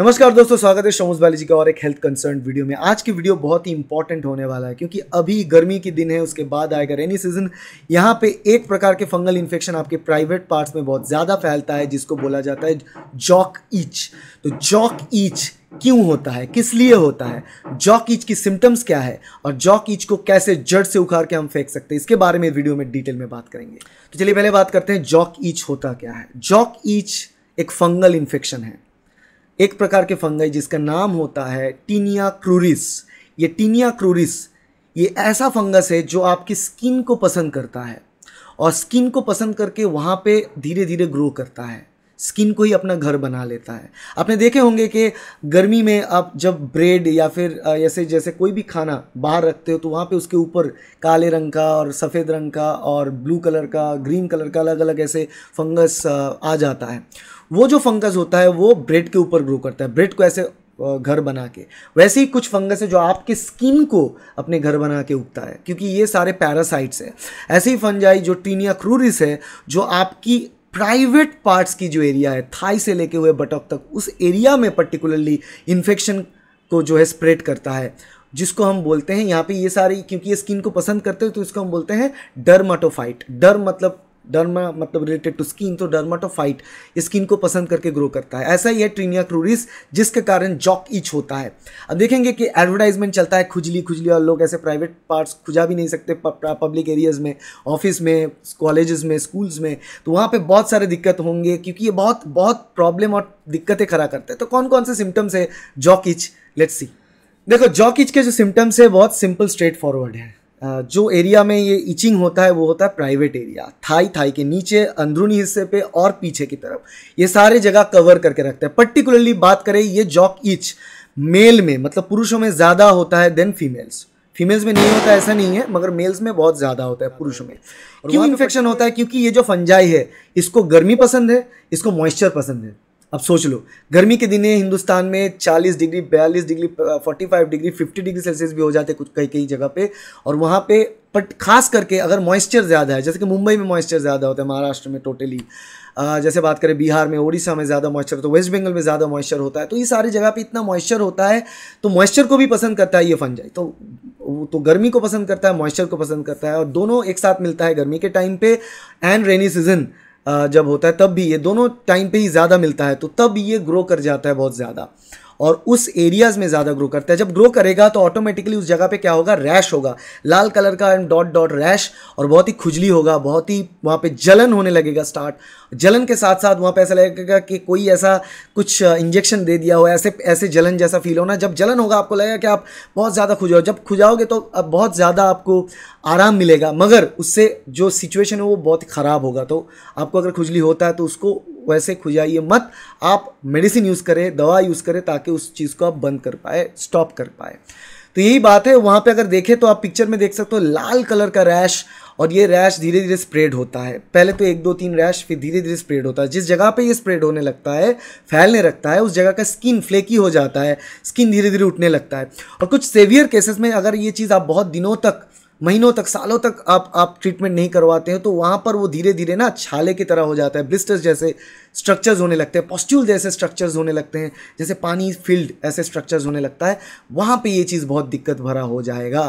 नमस्कार दोस्तों स्वागत है बाली जी का और एक हेल्थ कंसर्न वीडियो में आज की वीडियो बहुत ही इंपॉर्टेंट होने वाला है क्योंकि अभी गर्मी के दिन है उसके बाद आएगा रेनी सीजन यहाँ पे एक प्रकार के फंगल इन्फेक्शन आपके प्राइवेट पार्ट्स में बहुत ज़्यादा फैलता है जिसको बोला जाता है जॉक ईच तो जॉक ईच क्यों होता है किस लिए होता है जॉक ईच की सिम्टम्स क्या है और जॉक ईच को कैसे जड़ से उखाड़ के हम फेंक सकते हैं इसके बारे में वीडियो में डिटेल में बात करेंगे तो चलिए पहले बात करते हैं जॉक ईच होता क्या है जॉक ईच एक फंगल इन्फेक्शन है एक प्रकार के फंगाई जिसका नाम होता है टीनिया क्रूरिस ये टीनिया क्रूरिस ये ऐसा फंगस है जो आपकी स्किन को पसंद करता है और स्किन को पसंद करके वहाँ पे धीरे धीरे ग्रो करता है स्किन को ही अपना घर बना लेता है आपने देखे होंगे कि गर्मी में आप जब ब्रेड या फिर ऐसे जैसे कोई भी खाना बाहर रखते हो तो वहाँ पे उसके ऊपर काले रंग का और सफ़ेद रंग का और ब्लू कलर का ग्रीन कलर का अलग अलग ऐसे फंगस आ जाता है वो जो फंगस होता है वो ब्रेड के ऊपर ग्रो करता है ब्रेड को ऐसे घर बना के वैसे ही कुछ फंगस है जो आपके स्किन को अपने घर बना के उगता है क्योंकि ये सारे पैरासाइट्स हैं ऐसे ही फंजाई जो टीनिया क्रूरिस है जो आपकी प्राइवेट पार्ट्स की जो एरिया है थाई से लेके हुए बटक तक उस एरिया में पर्टिकुलरली इन्फेक्शन को जो है स्प्रेड करता है जिसको हम बोलते हैं यहाँ पे ये सारी क्योंकि ये स्किन को पसंद करते हैं तो इसको हम बोलते हैं डर्माटोफाइट डर मतलब डर्मा मतलब रिलेटेड टू स्किन तो डर्माटोफाइट स्किन को पसंद करके ग्रो करता है ऐसा ही है ट्रीनिया क्रूरिस जिसके कारण जॉक ईच होता है अब देखेंगे कि एडवर्टाइजमेंट चलता है खुजली खुजली और लोग ऐसे प्राइवेट पार्ट्स खुजा भी नहीं सकते पब्लिक एरियाज़ में ऑफिस में कॉलेज में स्कूल्स में तो वहाँ पर बहुत सारे दिक्कत होंगे क्योंकि ये बहुत बहुत प्रॉब्लम और दिक्कतें खड़ा करते हैं तो कौन कौन से सिम्टम्स है जॉक ईच लेट्स सी देखो जॉक ईच के जो सिम्टम्स है बहुत सिंपल स्ट्रेट फॉरवर्ड है जो एरिया में ये इचिंग होता है वो होता है प्राइवेट एरिया थाई थाई के नीचे अंदरूनी हिस्से पे और पीछे की तरफ ये सारे जगह कवर करके रखते हैं पर्टिकुलरली बात करें ये जॉक इच मेल में मतलब पुरुषों में ज़्यादा होता है देन फीमेल्स फीमेल्स में नहीं होता ऐसा नहीं है मगर मेल्स में बहुत ज़्यादा होता है पुरुषों में क्यों इन्फेक्शन तो होता है क्योंकि ये जो फंजाई है इसको गर्मी पसंद है इसको मॉइस्चर पसंद है अब सोच लो गर्मी के दिन हिंदुस्तान में 40 degree 42 degree 45 degree 50 degree Celsius भी हो जाते कुछ कई कई जगह पे और वहाँ पे बट खास करके अगर मॉइस्चर ज़्यादा है जैसे कि मुंबई में मॉइस्चर ज़्यादा होता है महाराष्ट्र में टोटली जैसे बात करें बिहार में उड़ीसा में ज़्यादा मॉइस्चर होता है वेस्ट बंगाल में ज़्यादा मॉइस्चर होता है तो ये सारी जगह पर इतना मॉइस्चर होता है तो मॉइस्चर को भी पसंद करता है ये फंजाई तो तो गर्मी को पसंद करता है मॉइस्चर को पसंद करता है और दोनों एक साथ मिलता है गर्मी के टाइम पे एंड रेनी सीजन जब होता है तब भी ये दोनों टाइम पे ही ज़्यादा मिलता है तो तब ये ग्रो कर जाता है बहुत ज़्यादा और उस एरियाज़ में ज़्यादा ग्रो करता है जब ग्रो करेगा तो ऑटोमेटिकली उस जगह पे क्या होगा रैश होगा लाल कलर का एंड डॉट डॉट रैश और बहुत ही खुजली होगा बहुत ही वहाँ पे जलन होने लगेगा स्टार्ट जलन के साथ साथ वहाँ पे ऐसा लगेगा कि कोई ऐसा कुछ इंजेक्शन दे दिया हो ऐसे ऐसे जलन जैसा फील होना जब जलन होगा आपको लगेगा कि आप बहुत ज़्यादा खुजाओ जब खुजाओगे तो अब बहुत ज़्यादा आपको आराम मिलेगा मगर उससे जो सिचुएशन है वो बहुत ख़राब होगा तो आपको अगर खुजली होता है तो उसको वैसे खुजाइए मत आप मेडिसिन यूज़ करें दवा यूज़ करें ताकि उस चीज़ को आप बंद कर पाए स्टॉप कर पाए तो यही बात है वहाँ पे अगर देखें तो आप पिक्चर में देख सकते हो लाल कलर का रैश और ये रैश धीरे धीरे स्प्रेड होता है पहले तो एक दो तीन रैश फिर धीरे धीरे स्प्रेड होता है जिस जगह पे ये स्प्रेड होने लगता है फैलने लगता है उस जगह का स्किन फ्लेकी हो जाता है स्किन धीरे धीरे उठने लगता है और कुछ सेवियर केसेस में अगर ये चीज़ आप बहुत दिनों तक महीनों तक सालों तक आप आप ट्रीटमेंट नहीं करवाते हैं तो वहाँ पर वो धीरे धीरे ना छाले की तरह हो जाता है ब्लिस्टर्स जैसे स्ट्रक्चर्स होने लगते हैं पॉस्ट्यूल जैसे स्ट्रक्चर्स होने लगते हैं जैसे पानी फिल्ड ऐसे स्ट्रक्चर्स होने लगता है वहाँ पर ये चीज़ बहुत दिक्कत भरा हो जाएगा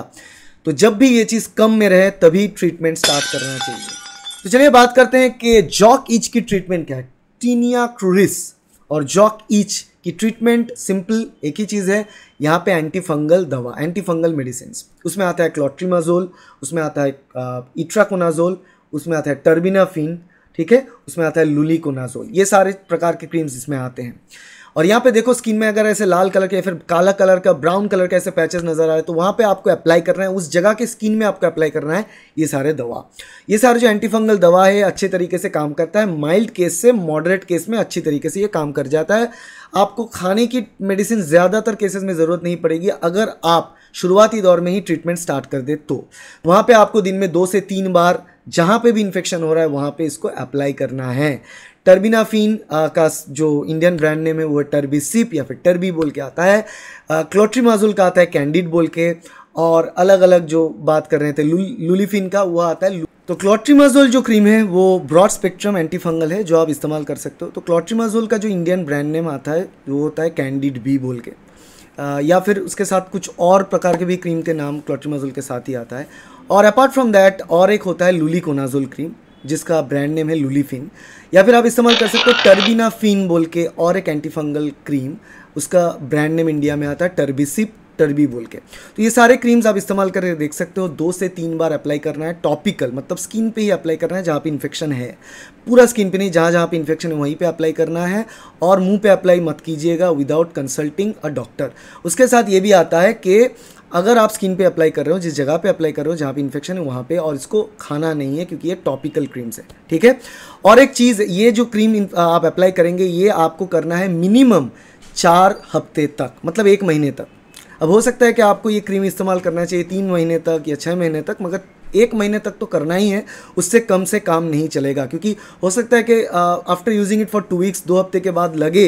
तो जब भी ये चीज़ कम में रहे तभी ट्रीटमेंट स्टार्ट करना चाहिए तो चलिए बात करते हैं कि जॉक ईच की ट्रीटमेंट क्या है टीनिया क्रूरिस और जॉक ईच कि ट्रीटमेंट सिंपल एक ही चीज़ है यहाँ पे एंटी फंगल दवा एंटी फंगल मेडिसिन उसमें आता है क्लोट्रीमाजोल उसमें आता है इट्राकोनाजोल उसमें आता है टर्बिनाफिन ठीक है उसमें आता है लुलिकोनाजोल ये सारे प्रकार के क्रीम्स इसमें आते हैं और यहाँ पे देखो स्किन में अगर ऐसे लाल कलर के या फिर काला कलर का ब्राउन कलर के ऐसे पैचेस नजर आ रहे तो वहाँ पे आपको अप्लाई करना है उस जगह के स्किन में आपको अप्लाई करना है ये सारे दवा ये सारे जो एंटीफंगल दवा है अच्छे तरीके से काम करता है माइल्ड केस से मॉडरेट केस में अच्छी तरीके से ये काम कर जाता है आपको खाने की मेडिसिन ज़्यादातर केसेस में ज़रूरत नहीं पड़ेगी अगर आप शुरुआती दौर में ही ट्रीटमेंट स्टार्ट कर दे तो वहाँ पर आपको दिन में दो से तीन बार जहाँ पे भी इन्फेक्शन हो रहा है वहाँ पे इसको अप्लाई करना है टर्बिनाफिन का जो इंडियन ब्रांड नेम है वो सिप या फिर टर्बी बोल के आता है क्लोट्रीमाजुल का आता है कैंडिड बोल के और अलग अलग जो बात कर रहे थे लुलिफिन का वह आता है तो क्लोट्रीमाजोल जो क्रीम है वो ब्रॉड स्पेक्ट्रम एंटीफंगल है जो आप इस्तेमाल कर सकते हो तो क्लोट्रीमाजोल का जो इंडियन ब्रांड नेम आता है वो होता है कैंडिड बी बोल के आ, या फिर उसके साथ कुछ और प्रकार के भी क्रीम के नाम क्लोट्रीमाजोल के साथ ही आता है और अपार्ट फ्रॉम दैट और एक होता है लुलिकोनाजोल क्रीम जिसका ब्रांड नेम है लुलीफिन या फिर आप इस्तेमाल कर सकते हो टर्बिना फिन बोल के और एक एंटीफंगल क्रीम उसका ब्रांड नेम इंडिया में आता है टर्बिसिप टर्बी बोल के तो ये सारे क्रीम्स आप इस्तेमाल करके देख सकते हो दो से तीन बार अप्लाई करना है टॉपिकल मतलब स्किन पे ही अप्लाई करना है जहाँ पे इन्फेक्शन है पूरा स्किन पे नहीं जहाँ जहाँ पे इन्फेक्शन है वहीं पे अप्लाई करना है और मुंह पे अप्लाई मत कीजिएगा विदाउट कंसल्टिंग अ डॉक्टर उसके साथ ये भी आता है कि अगर आप स्किन पे अप्लाई कर रहे हो जिस जगह पे अप्लाई कर रहे हो जहाँ पे इन्फेक्शन है वहाँ पे और इसको खाना नहीं है क्योंकि ये टॉपिकल क्रीम्स है ठीक है और एक चीज़ ये जो क्रीम आप अप्लाई करेंगे ये आपको करना है मिनिमम चार हफ्ते तक मतलब एक महीने तक अब हो सकता है कि आपको ये क्रीम इस्तेमाल करना चाहिए तीन महीने तक या छः महीने तक मगर एक महीने तक तो करना ही है उससे कम से काम नहीं चलेगा क्योंकि हो सकता है कि after using it for two weeks दो हफ्ते के बाद लगे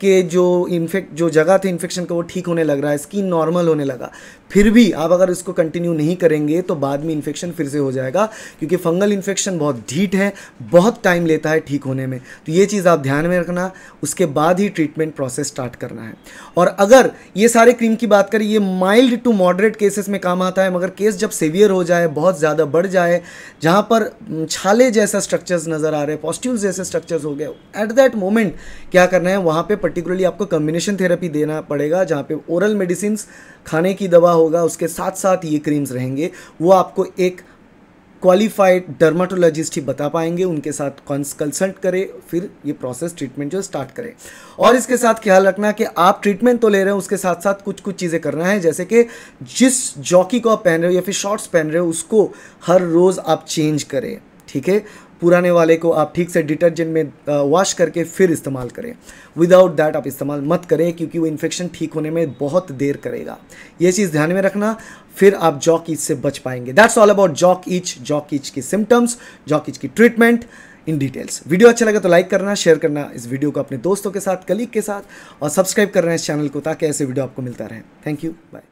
के जो इन्फेक्ट जो जगह थे इन्फेक्शन का वो ठीक होने लग रहा है स्किन नॉर्मल होने लगा फिर भी आप अगर इसको कंटिन्यू नहीं करेंगे तो बाद में इन्फेक्शन फिर से हो जाएगा क्योंकि फंगल इन्फेक्शन बहुत ढीट है बहुत टाइम लेता है ठीक होने में तो ये चीज़ आप ध्यान में रखना उसके बाद ही ट्रीटमेंट प्रोसेस स्टार्ट करना है और अगर ये सारे क्रीम की बात करें ये माइल्ड टू मॉडरेट केसेस में काम आता है मगर केस जब सेवियर हो जाए बहुत ज़्यादा बढ़ जाए जहाँ पर छाले जैसा स्ट्रक्चर्स नज़र आ रहे हैं पॉस्ट्यूल जैसे स्ट्रक्चर्स हो गए एट दैट मोमेंट क्या करना है वहाँ पर पर्टिकुलरली आपको कम्बिनेशन थेरेपी देना पड़ेगा जहाँ पे ओरल मेडिसिन खाने की दवा होगा उसके साथ साथ ये क्रीम्स रहेंगे वो आपको एक क्वालिफाइड डर्माटोलॉजिस्ट ही बता पाएंगे उनके साथ कंसल्ट करें फिर ये प्रोसेस ट्रीटमेंट जो स्टार्ट करें और इसके साथ ख्याल रखना कि आप ट्रीटमेंट तो ले रहे हैं उसके साथ साथ कुछ कुछ चीज़ें करना है जैसे कि जिस जॉकी को आप पहन रहे हो या फिर शॉर्ट्स पहन रहे हो उसको हर रोज़ आप चेंज करें ठीक है पुराने वाले को आप ठीक से डिटर्जेंट में वॉश करके फिर इस्तेमाल करें विदाउट दैट आप इस्तेमाल मत करें क्योंकि वो इन्फेक्शन ठीक होने में बहुत देर करेगा ये चीज़ ध्यान में रखना फिर आप जॉक ईच से बच पाएंगे that's all about jock itch jock itch की सिम्टम्स जॉक ईच की ट्रीटमेंट इन डिटेल्स वीडियो अच्छा लगा तो लाइक करना शेयर करना इस वीडियो को अपने दोस्तों के साथ कलीग के साथ और सब्सक्राइब करना इस चैनल को ताकि ऐसे वीडियो आपको मिलता रहे थैंक यू बाय